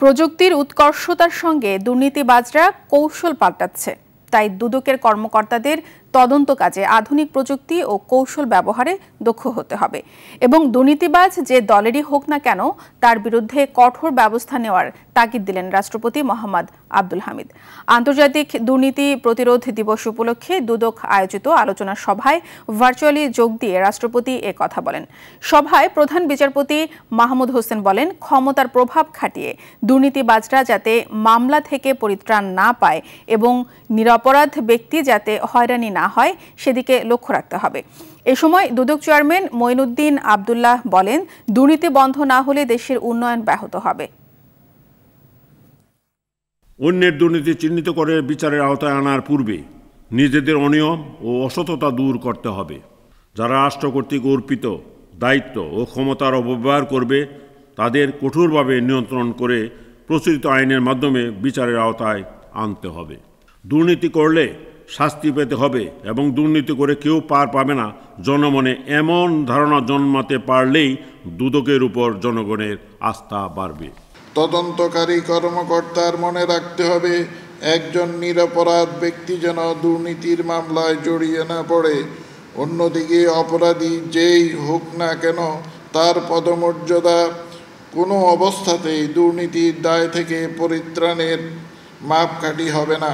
প্রযুক্তির উৎকর্ষতার সঙ্গে দুর্নীতিবাজরা কৌশল পাল্টাচ্ছে তাই দুদকের কর্মকর্তাদের তদন্ত কাজে আধুনিক প্রযুক্তি ও কৌশল ব্যবহারে দক্ষ হতে হবে এবং দুর্নীতিবাজ যে দলেরই হোক না কেন তার বিরুদ্ধে কঠোর ব্যবস্থা নেওয়ার তাগিদ দিলেন রাষ্ট্রপতি মোহাম্মদ আব্দুল হামিদ আন্তর্জাতিক দুর্নীতি প্রতিরোধ দিবস উপলক্ষে দুদক আয়োজিত আলোচনা সভায় ভার্চুয়ালি যোগ দিয়ে রাষ্ট্রপতি এ কথা বলেন সভায় প্রধান বিচারপতি মাহমুদ হোসেন বলেন ক্ষমতার প্রভাব খাটিয়ে দুর্নীতিবাজরা যাতে মামলা থেকে পরিত্রাণ না পায় এবং নিরপরাধ ব্যক্তি যাতে হয়রানি না হয় সেদিকে লক্ষ্য রাখতে হবে এ সময় দুদক চেয়ারম্যান মঈনুদ্দিন আবদুল্লাহ বলেন দুর্নীতি বন্ধ না হলে দেশের উন্নয়ন ব্যাহত হবে অন্যের দুর্নীতি চিহ্নিত করে বিচারের আওতায় আনার পূর্বে নিজেদের অনিয়ম ও অসততা দূর করতে হবে যারা রাষ্ট্র কর্তৃক অর্পিত দায়িত্ব ও ক্ষমতার অপব্যবহার করবে তাদের কঠোরভাবে নিয়ন্ত্রণ করে প্রচলিত আইনের মাধ্যমে বিচারের আওতায় আনতে হবে দুর্নীতি করলে শাস্তি পেতে হবে এবং দুর্নীতি করে কেউ পার পাবে না জনমনে এমন ধারণা জন্মাতে পারলেই দুদকের উপর জনগণের আস্থা বাড়বে তদন্তকারী কর্মকর্তার মনে রাখতে হবে একজন নিরপরাধ ব্যক্তি যেন দুর্নীতির মামলায় জড়িয়ে না পড়ে অন্যদিকে অপরাধী যেই হোক না কেন তার পদমর্যাদা কোনো অবস্থাতেই দুর্নীতির দায় থেকে পরিত্রাণের মাপকাঠি হবে না